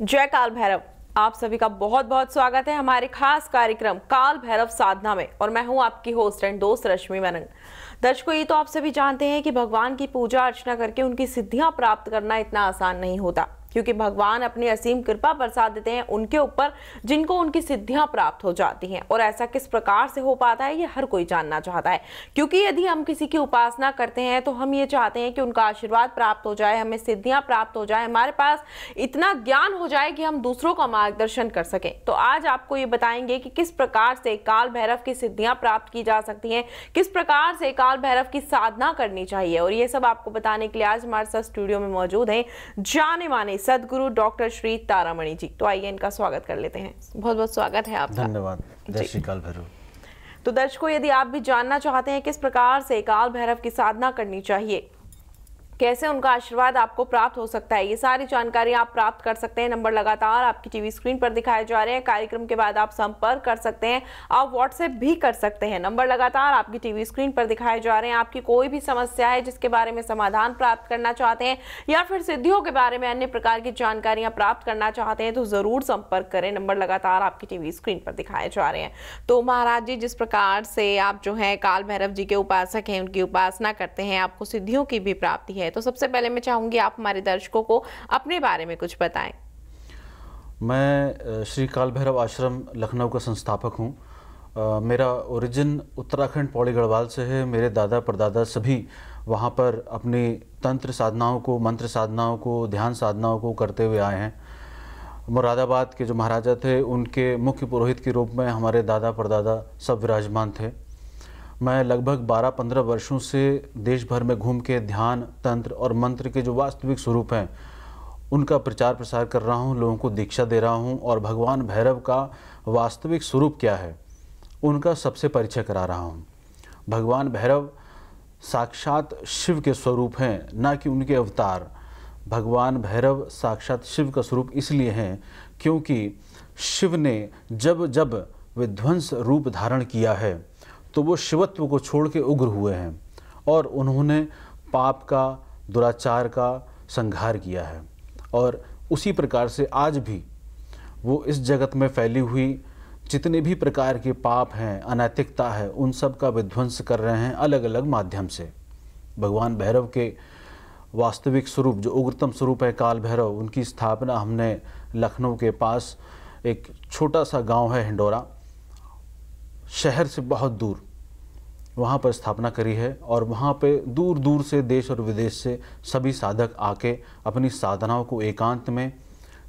जय काल भैरव आप सभी का बहुत बहुत स्वागत है हमारे खास कार्यक्रम काल भैरव साधना में और मैं हूं आपकी होस्ट एंड दोस्त रश्मि मनन दर्शकों ये तो आप सभी जानते हैं कि भगवान की पूजा अर्चना करके उनकी सिद्धियां प्राप्त करना इतना आसान नहीं होता क्योंकि भगवान अपनी असीम कृपा बरसा देते हैं उनके ऊपर जिनको उनकी सिद्धियां प्राप्त हो जाती हैं और ऐसा किस प्रकार से हो पाता है ये हर कोई जानना चाहता है क्योंकि यदि हम किसी की उपासना करते हैं तो हम ये चाहते हैं कि उनका आशीर्वाद प्राप्त हो जाए हमें सिद्धियां प्राप्त हो जाए हमारे पास इतना ज्ञान हो जाए कि हम दूसरों का मार्गदर्शन कर सकें तो आज आपको ये बताएंगे कि किस प्रकार से काल भैरव की सिद्धियां प्राप्त की जा सकती हैं किस प्रकार से काल भैरव की साधना करनी चाहिए और ये सब आपको बताने के लिए आज हमारे साथ स्टूडियो में मौजूद हैं जाने माने सदगुरु डॉक्टर श्री तारामणि जी तो आइए इनका स्वागत कर लेते हैं बहुत बहुत स्वागत है आपका धन्यवाद जय श्री काल भैरव तो दर्शकों यदि आप भी जानना चाहते हैं किस प्रकार से काल भैरव की साधना करनी चाहिए कैसे उनका आशीर्वाद आपको प्राप्त हो सकता है ये सारी जानकारी आप प्राप्त कर सकते हैं नंबर लगातार आपकी टीवी स्क्रीन पर दिखाए जा रहे हैं कार्यक्रम के बाद आप संपर्क कर सकते हैं आप व्हाट्सएप भी कर सकते हैं नंबर लगातार आपकी टीवी स्क्रीन पर दिखाए जा रहे हैं आपकी कोई भी समस्या है जिसके बारे में समाधान प्राप्त करना चाहते हैं या फिर सिद्धियों के बारे में अन्य प्रकार की जानकारियां प्राप्त करना चाहते हैं तो ज़रूर संपर्क करें नंबर लगातार आपकी टीवी स्क्रीन पर दिखाए जा रहे हैं तो महाराज जी जिस प्रकार से आप जो है काल भैरव जी के उपासक हैं उनकी उपासना करते हैं आपको सिद्धियों की भी प्राप्ति है हैं तो सबसे पहले मैं चाहूँगी आप हमारे दर्शकों को अपने बारे में कुछ बताएं मैं श्री काल भैरव आश्रम लखनऊ का संस्थापक हूँ मेरा ओरिजिन उत्तराखंड पौड़ी गढ़वाल से है मेरे दादा परदादा सभी वहाँ पर अपनी तंत्र साधनाओं को मंत्र साधनाओं को ध्यान साधनाओं को करते हुए आए हैं मुरादाबाद के जो महाराजा थे उनके मुख्य पुरोहित के रूप में हमारे दादा परदादा सब विराजमान थे मैं लगभग 12-15 वर्षों से देश भर में घूम के ध्यान तंत्र और मंत्र के जो वास्तविक स्वरूप हैं उनका प्रचार प्रसार कर रहा हूँ लोगों को दीक्षा दे रहा हूँ और भगवान भैरव का वास्तविक स्वरूप क्या है उनका सबसे परिचय करा रहा हूँ भगवान भैरव साक्षात शिव के स्वरूप हैं ना कि उनके अवतार भगवान भैरव साक्षात शिव का स्वरूप इसलिए हैं क्योंकि शिव ने जब जब विध्वंस रूप धारण किया है तो वो शिवत्व को छोड़ के उग्र हुए हैं और उन्होंने पाप का दुराचार का संहार किया है और उसी प्रकार से आज भी वो इस जगत में फैली हुई जितने भी प्रकार के पाप हैं अनैतिकता है उन सब का विध्वंस कर रहे हैं अलग अलग माध्यम से भगवान भैरव के वास्तविक स्वरूप जो उग्रतम स्वरूप है काल भैरव उनकी स्थापना हमने लखनऊ के पास एक छोटा सा गांव है हिंडोरा शहर से बहुत दूर वहाँ पर स्थापना करी है और वहाँ पे दूर दूर से देश और विदेश से सभी साधक आके अपनी साधनाओं को एकांत में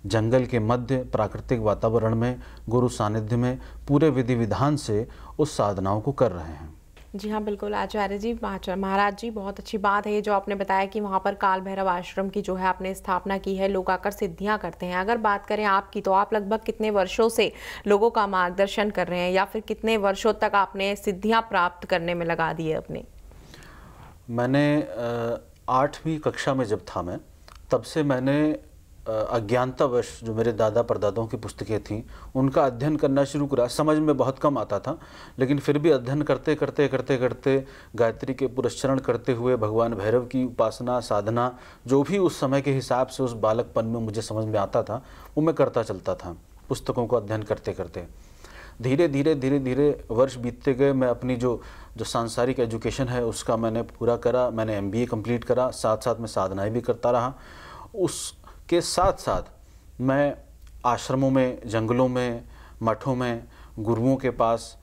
जंगल के मध्य प्राकृतिक वातावरण में गुरु सानिध्य में पूरे विधि विधान से उस साधनाओं को कर रहे हैं जी हाँ बिल्कुल आचार्य जी महाराज जी बहुत अच्छी बात है जो आपने बताया कि वहाँ पर काल भैरव आश्रम की जो है आपने स्थापना की है लोग आकर सिद्धियाँ करते हैं अगर बात करें आपकी तो आप लगभग कितने वर्षों से लोगों का मार्गदर्शन कर रहे हैं या फिर कितने वर्षों तक आपने सिद्धियाँ प्राप्त करने में लगा दी है अपने मैंने आठवीं कक्षा में जब था मैं तब से मैंने अज्ञानतावश जो मेरे दादा परदादाओं की पुस्तकें थीं उनका अध्ययन करना शुरू करा समझ में बहुत कम आता था लेकिन फिर भी अध्ययन करते करते करते करते गायत्री के पुरस्रण करते हुए भगवान भैरव की उपासना साधना जो भी उस समय के हिसाब से उस बालकपन में मुझे समझ में आता था वो मैं करता चलता था पुस्तकों का अध्ययन करते करते धीरे धीरे धीरे धीरे वर्ष बीतते गए मैं अपनी जो जो सांसारिक एजुकेशन है उसका मैंने पूरा करा मैंने एमबीए कंप्लीट करा साथ साथ में साधनाएं भी करता रहा उस के साथ साथ मैं आश्रमों में जंगलों में मठों में गुरुओं के पास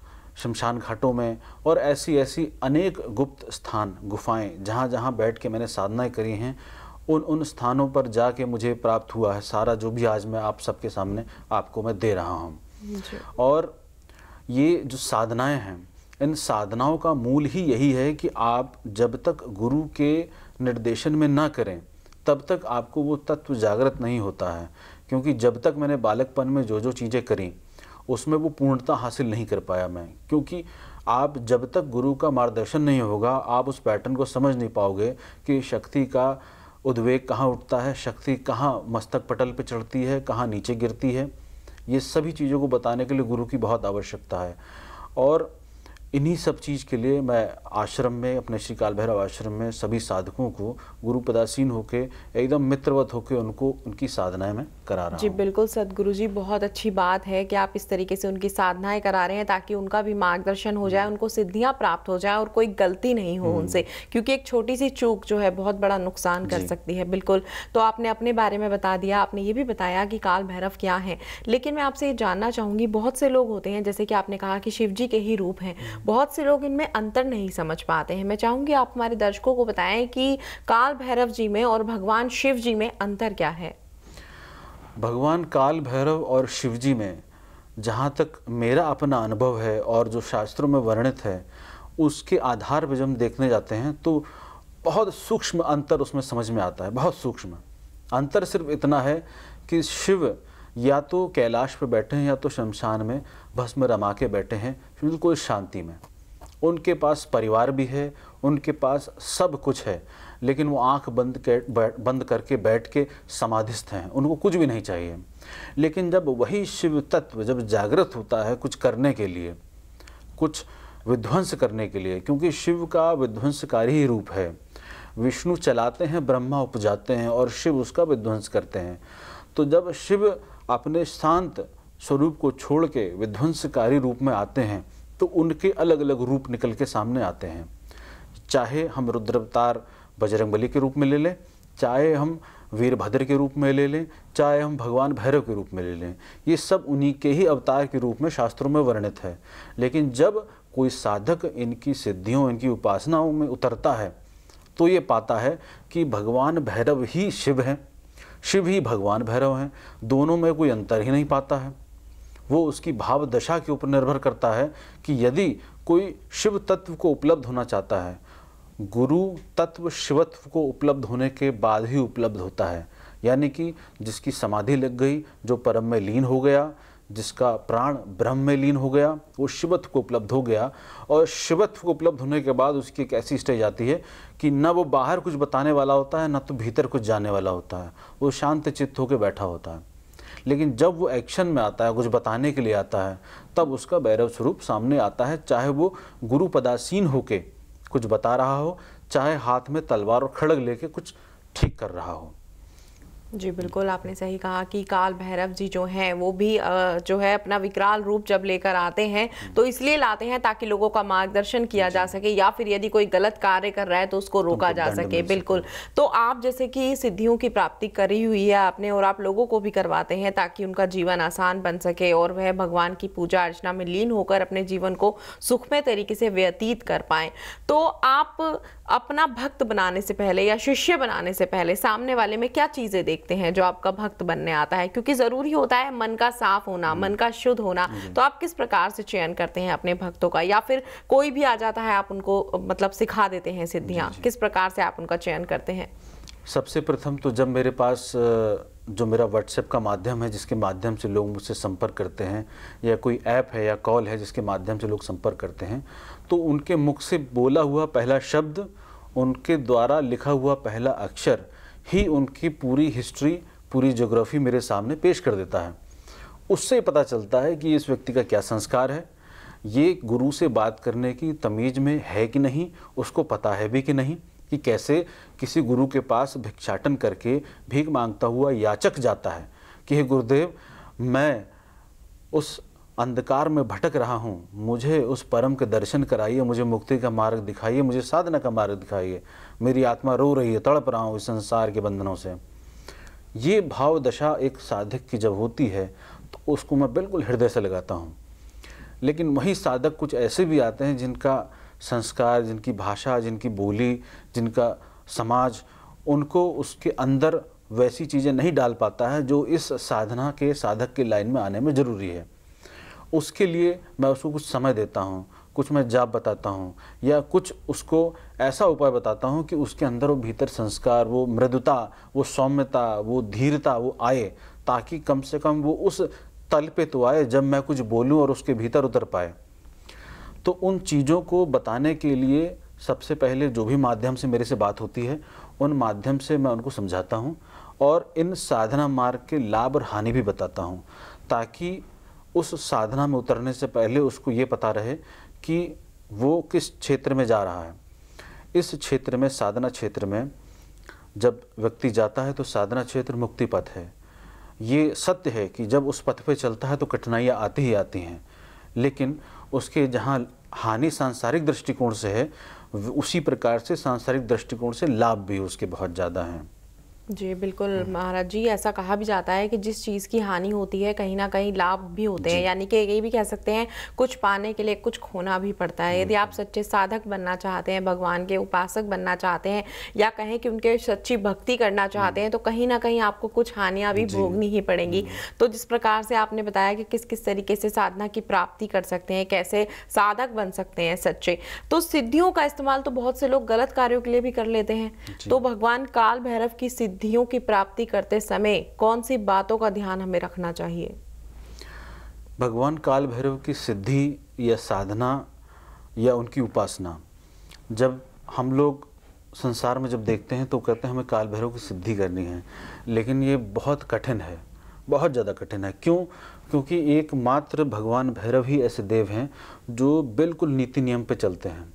शमशान घाटों में और ऐसी ऐसी अनेक गुप्त स्थान गुफाएं जहाँ जहाँ बैठ के मैंने साधनाएं करी हैं उन उन स्थानों पर जाके मुझे प्राप्त हुआ है सारा जो भी आज मैं आप सबके सामने आपको मैं दे रहा हूँ और ये जो साधनाएं हैं इन साधनाओं का मूल ही यही है कि आप जब तक गुरु के निर्देशन में ना करें तब तक आपको वो तत्व जागृत नहीं होता है क्योंकि जब तक मैंने बालकपन में जो जो चीज़ें करी उसमें वो पूर्णता हासिल नहीं कर पाया मैं क्योंकि आप जब तक गुरु का मार्गदर्शन नहीं होगा आप उस पैटर्न को समझ नहीं पाओगे कि शक्ति का उद्वेग कहाँ उठता है शक्ति कहाँ मस्तक पटल पर चढ़ती है कहाँ नीचे गिरती है ये सभी चीज़ों को बताने के लिए गुरु की बहुत आवश्यकता है और इन्हीं सब चीज़ के लिए मैं आश्रम में अपने श्री काल भैरव आश्रम में सभी साधकों को गुरु पदासीन होकर एकदम मित्रवत होकर उनको उनकी साधनाएं में करा रहा जी बिल्कुल सदगुरु जी बहुत अच्छी बात है कि आप इस तरीके से उनकी साधनाएं करा रहे हैं ताकि उनका भी मार्गदर्शन हो जाए हम्म। उनको सिद्धियां प्राप्त हो जाए और कोई गलती नहीं हो हम्म। उनसे क्योंकि एक छोटी सी चूक जो है बहुत बड़ा नुकसान कर सकती है बिल्कुल तो आपने अपने बारे में बता दिया आपने ये भी बताया कि काल भैरव क्या है लेकिन मैं आपसे ये जानना चाहूँगी बहुत से लोग होते हैं जैसे कि आपने कहा कि शिव जी के ही रूप हैं बहुत से लोग इनमें अंतर नहीं समझ पाते हैं मैं चाहूंगी आप हमारे दर्शकों को बताएं कि काल भैरव जी में और भगवान शिव जी में अंतर क्या है भगवान काल भैरव और शिव जी में जहाँ तक मेरा अपना अनुभव है और जो शास्त्रों में वर्णित है उसके आधार पर जब हम देखने जाते हैं तो बहुत सूक्ष्म अंतर उसमें समझ में आता है बहुत सूक्ष्म अंतर सिर्फ इतना है कि शिव या तो कैलाश पर बैठे हैं या तो शमशान में भस्म रमा के बैठे हैं बिल्कुल शांति में उनके पास परिवार भी है उनके पास सब कुछ है लेकिन वो आंख बंद कर बंद करके बैठ के समाधिस्थ हैं उनको कुछ भी नहीं चाहिए लेकिन जब वही शिव तत्व जब जागृत होता है कुछ करने के लिए कुछ विध्वंस करने के लिए क्योंकि शिव का विध्वंसकारी ही रूप है विष्णु चलाते हैं ब्रह्मा उपजाते हैं और शिव उसका विध्वंस करते हैं तो जब शिव अपने शांत स्वरूप को छोड़ के विध्वंसकारी रूप में आते हैं तो उनके अलग अलग रूप निकल के सामने आते हैं चाहे हम रुद्रवतार बजरंग बली के रूप में ले लें चाहे हम वीरभद्र के रूप में ले लें चाहे हम भगवान भैरव के रूप में ले लें ये सब उन्हीं के ही अवतार के रूप में शास्त्रों में वर्णित है लेकिन जब कोई साधक इनकी सिद्धियों इनकी उपासनाओं में उतरता है तो ये पाता है कि भगवान भैरव ही शिव हैं शिव ही भगवान भैरव हैं दोनों में कोई अंतर ही नहीं पाता है वो उसकी भाव दशा के ऊपर निर्भर करता है कि यदि कोई शिव तत्व को उपलब्ध होना चाहता है गुरु तत्व शिवत्व को उपलब्ध होने के बाद ही उपलब्ध होता है यानी कि जिसकी समाधि लग गई जो परम में लीन हो गया जिसका प्राण ब्रह्म में लीन हो गया वो शिवत्व को उपलब्ध हो गया और शिवत्व को उपलब्ध होने के बाद उसकी एक ऐसी स्टेज आती है कि न वो बाहर कुछ बताने वाला होता है न तो भीतर कुछ जाने वाला होता है वो शांत चित्त होकर बैठा होता है लेकिन जब वो एक्शन में आता है कुछ बताने के लिए आता है तब उसका भैरव स्वरूप सामने आता है चाहे वो गुरु पदासीन होके कुछ बता रहा हो चाहे हाथ में तलवार और खड़ग लेके कुछ ठीक कर रहा हो जी बिल्कुल आपने सही कहा कि काल भैरव जी जो हैं वो भी जो है अपना विकराल रूप जब लेकर आते हैं हम्म। तो इसलिए लाते हैं ताकि लोगों का मार्गदर्शन किया जा सके या फिर यदि कोई गलत कार्य कर रहा है तो उसको तो रोका तो जा सके बिल्कुल तो आप जैसे कि सिद्धियों की प्राप्ति करी हुई है आपने और आप लोगों को भी करवाते हैं ताकि उनका जीवन आसान बन सके और वह भगवान की पूजा अर्चना में लीन होकर अपने जीवन को सुखमय तरीके से व्यतीत कर पाए तो आप अपना भक्त बनाने से पहले या शिष्य बनाने से पहले सामने वाले में क्या चीज़ें देख देखते हैं जो आपका भक्त बनने आता है क्योंकि ज़रूरी होता है मन का साफ होना हम्म। मन का शुद्ध होना तो आप किस प्रकार से चयन करते हैं अपने भक्तों का या फिर कोई भी आ जाता है आप उनको मतलब सिखा देते हैं सिद्धियाँ किस प्रकार से आप उनका चयन करते हैं सबसे प्रथम तो जब मेरे पास जो मेरा व्हाट्सएप का माध्यम है जिसके माध्यम से लोग मुझसे संपर्क करते हैं या कोई ऐप है या कॉल है जिसके माध्यम से लोग संपर्क करते हैं तो उनके मुख से बोला हुआ पहला शब्द उनके द्वारा लिखा हुआ पहला अक्षर ही उनकी पूरी हिस्ट्री पूरी जोग्राफी मेरे सामने पेश कर देता है उससे पता चलता है कि इस व्यक्ति का क्या संस्कार है ये गुरु से बात करने की तमीज़ में है कि नहीं उसको पता है भी कि नहीं कि कैसे किसी गुरु के पास भिक्षाटन करके भीख मांगता हुआ याचक जाता है कि हे गुरुदेव मैं उस अंधकार में भटक रहा हूँ मुझे उस परम के दर्शन कराइए मुझे मुक्ति का मार्ग दिखाइए मुझे साधना का मार्ग दिखाइए मेरी आत्मा रो रही है तड़प रहा हूँ इस संसार के बंधनों से ये भाव दशा एक साधक की जब होती है तो उसको मैं बिल्कुल हृदय से लगाता हूँ लेकिन वही साधक कुछ ऐसे भी आते हैं जिनका संस्कार जिनकी भाषा जिनकी बोली जिनका समाज उनको उसके अंदर वैसी चीज़ें नहीं डाल पाता है जो इस साधना के साधक की लाइन में आने में ज़रूरी है उसके लिए मैं उसको कुछ समय देता हूँ कुछ मैं जाप बताता हूँ या कुछ उसको ऐसा उपाय बताता हूँ कि उसके अंदर वो भीतर संस्कार वो मृदुता वो सौम्यता वो धीरता वो आए ताकि कम से कम वो उस तल पे तो आए जब मैं कुछ बोलूँ और उसके भीतर उतर पाए तो उन चीज़ों को बताने के लिए सबसे पहले जो भी माध्यम से मेरे से बात होती है उन माध्यम से मैं उनको समझाता हूँ और इन साधना मार्ग के लाभ और हानि भी बताता हूँ ताकि उस साधना में उतरने से पहले उसको ये पता रहे कि वो किस क्षेत्र में जा रहा है इस क्षेत्र में साधना क्षेत्र में जब व्यक्ति जाता है तो साधना क्षेत्र मुक्ति पथ है ये सत्य है कि जब उस पथ पे चलता है तो कठिनाइयाँ आती ही आती हैं लेकिन उसके जहाँ हानि सांसारिक दृष्टिकोण से है उसी प्रकार से सांसारिक दृष्टिकोण से लाभ भी उसके बहुत ज़्यादा हैं जी बिल्कुल हम्म। महाराज जी ऐसा कहा भी जाता है कि जिस चीज़ की हानि होती है कहीं ना कहीं लाभ भी होते हैं यानी कि ये भी कह सकते हैं कुछ पाने के लिए कुछ खोना भी पड़ता है यदि हम्म। आप सच्चे साधक बनना चाहते हैं भगवान के उपासक बनना चाहते हैं या कहें कि उनके सच्ची भक्ति करना चाहते हैं हम्म। तो कहीं ना कहीं आपको कुछ हानियाँ भी भोगनी ही पड़ेंगी तो जिस प्रकार से आपने बताया कि किस किस तरीके से साधना की प्राप्ति कर सकते हैं कैसे साधक बन सकते हैं सच्चे तो सिद्धियों का इस्तेमाल तो बहुत से लोग गलत कार्यों के लिए भी कर लेते हैं तो भगवान काल भैरव की सिद्धि सिद्धियों की प्राप्ति करते समय कौन सी बातों का ध्यान हमें रखना चाहिए भगवान काल भैरव की सिद्धि या साधना या उनकी उपासना जब हम लोग संसार में जब देखते हैं तो कहते हैं हमें काल भैरव की सिद्धि करनी है लेकिन ये बहुत कठिन है बहुत ज़्यादा कठिन है क्यों क्योंकि एकमात्र भगवान भैरव ही ऐसे देव हैं जो बिल्कुल नीति नियम पे चलते हैं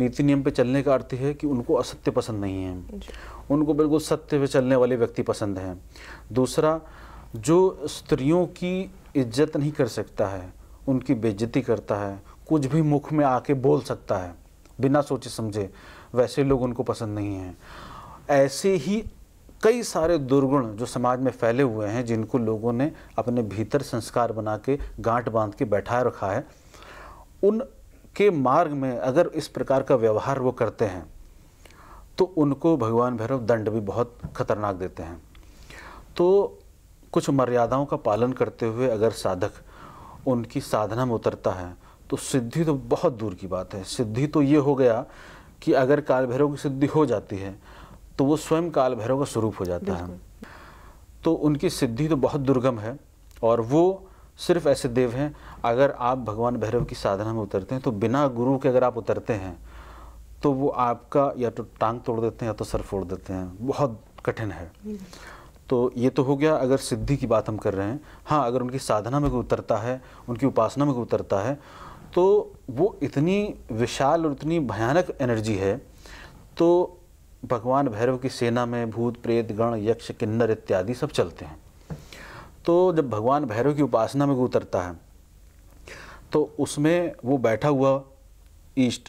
नीति नियम पे चलने का अर्थ है कि उनको असत्य पसंद नहीं है उनको बिल्कुल सत्य पे चलने वाले व्यक्ति पसंद हैं दूसरा जो स्त्रियों की इज्जत नहीं कर सकता है उनकी बेज्जती करता है कुछ भी मुख में आके बोल सकता है बिना सोचे समझे वैसे लोग उनको पसंद नहीं हैं ऐसे ही कई सारे दुर्गुण जो समाज में फैले हुए हैं जिनको लोगों ने अपने भीतर संस्कार बना के गांठ बांध के बैठा रखा है उन के मार्ग में अगर इस प्रकार का व्यवहार वो करते हैं तो उनको भगवान भैरव दंड भी बहुत खतरनाक देते हैं तो कुछ मर्यादाओं का पालन करते हुए अगर साधक उनकी साधना में उतरता है तो सिद्धि तो बहुत दूर की बात है सिद्धि तो ये हो गया कि अगर काल भैरव की सिद्धि हो जाती है तो वो स्वयं काल भैरव का स्वरूप हो जाता है तो उनकी सिद्धि तो बहुत दुर्गम है और वो सिर्फ ऐसे देव हैं अगर आप भगवान भैरव की साधना में उतरते हैं तो बिना गुरु के अगर आप उतरते हैं तो वो आपका या तो टांग तोड़ देते हैं या तो सर फोड़ देते हैं बहुत कठिन है तो ये तो हो गया अगर सिद्धि की बात हम कर रहे हैं हाँ अगर उनकी साधना में कोई उतरता है उनकी उपासना में कोई उतरता है तो वो इतनी विशाल और इतनी भयानक एनर्जी है तो भगवान भैरव की सेना में भूत प्रेत गण यक्ष किन्नर इत्यादि सब चलते हैं तो जब भगवान भैरव की उपासना में उतरता है तो उसमें वो बैठा हुआ ईष्ट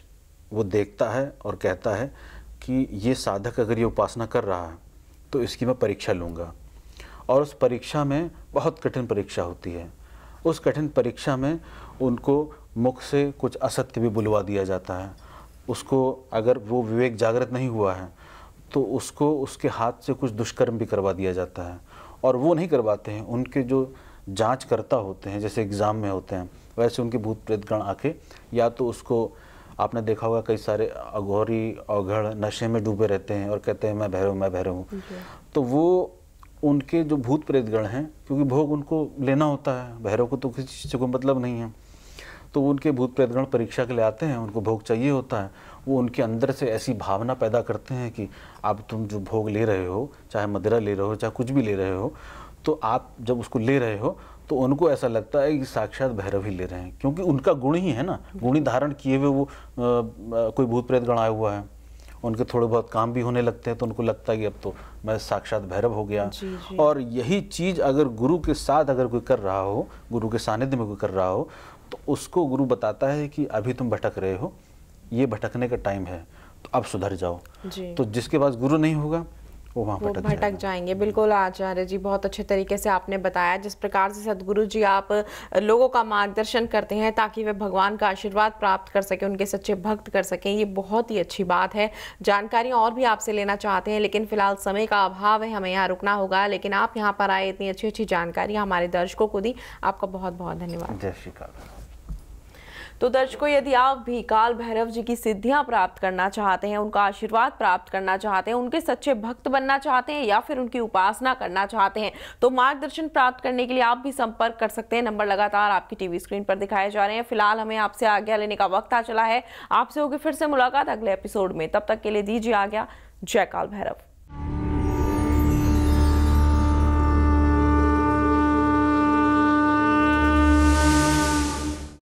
वो देखता है और कहता है कि ये साधक अगर ये उपासना कर रहा है तो इसकी मैं परीक्षा लूँगा और उस परीक्षा में बहुत कठिन परीक्षा होती है उस कठिन परीक्षा में उनको मुख से कुछ असत्य भी बुलवा दिया जाता है उसको अगर वो विवेक जागृत नहीं हुआ है तो उसको उसके हाथ से कुछ दुष्कर्म भी करवा दिया जाता है और वो नहीं करवाते हैं उनके जो जांच करता होते हैं जैसे एग्ज़ाम में होते हैं वैसे उनके भूत प्रेतगण आके या तो उसको आपने देखा होगा कई सारे अघोरी अघड़ नशे में डूबे रहते हैं और कहते हैं मैं भैरव मैं भैरव हूँ तो वो उनके जो भूत प्रेतगण हैं क्योंकि भोग उनको लेना होता है भैरव को तो किसी चीज़ को मतलब नहीं है तो उनके भूत प्रेतगण परीक्षा के लिए आते हैं उनको भोग चाहिए होता है वो उनके अंदर से ऐसी भावना पैदा करते हैं कि आप तुम जो भोग ले रहे हो चाहे मदिरा ले रहे हो चाहे कुछ भी ले रहे हो तो आप जब उसको ले रहे हो तो उनको ऐसा लगता है कि साक्षात भैरव ही ले रहे हैं क्योंकि उनका गुण ही है ना गुणी धारण किए हुए वो आ, कोई भूत प्रेत गण आया हुआ है उनके थोड़े बहुत काम भी होने लगते हैं तो उनको लगता है कि अब तो मैं साक्षात भैरव हो गया जी, जी। और यही चीज़ अगर गुरु के साथ अगर कोई कर रहा हो गुरु के सानिध्य में कोई कर रहा हो तो उसको गुरु बताता है कि अभी तुम भटक रहे हो ये भटकने का टाइम है तो अब सुधर जाओ तो जिसके पास गुरु नहीं होगा वो वहाँ भटक, भटक जाएंगे बिल्कुल आचार्य जी बहुत अच्छे तरीके से आपने बताया जिस प्रकार से सदगुरु जी आप लोगों का मार्गदर्शन करते हैं ताकि वे भगवान का आशीर्वाद प्राप्त कर सकें उनके सच्चे भक्त कर सकें ये बहुत ही अच्छी बात है जानकारी और भी आपसे लेना चाहते हैं लेकिन फिलहाल समय का अभाव है हमें यहाँ रुकना होगा लेकिन आप यहाँ पर आए इतनी अच्छी अच्छी जानकारी हमारे दर्शकों को दी आपका बहुत बहुत धन्यवाद जय श्री तो दर्शकों यदि आप भी काल भैरव जी की सिद्धियां प्राप्त करना चाहते हैं उनका आशीर्वाद प्राप्त करना चाहते हैं उनके सच्चे भक्त बनना चाहते हैं या फिर उनकी उपासना करना चाहते हैं तो मार्गदर्शन प्राप्त करने के लिए आप भी संपर्क कर सकते हैं नंबर लगातार आपकी टीवी स्क्रीन पर दिखाए जा रहे हैं फिलहाल हमें आपसे आज्ञा लेने का वक्त आ चला है आपसे होगी फिर से मुलाकात अगले एपिसोड में तब तक के लिए दीजिए आज्ञा जय काल भैरव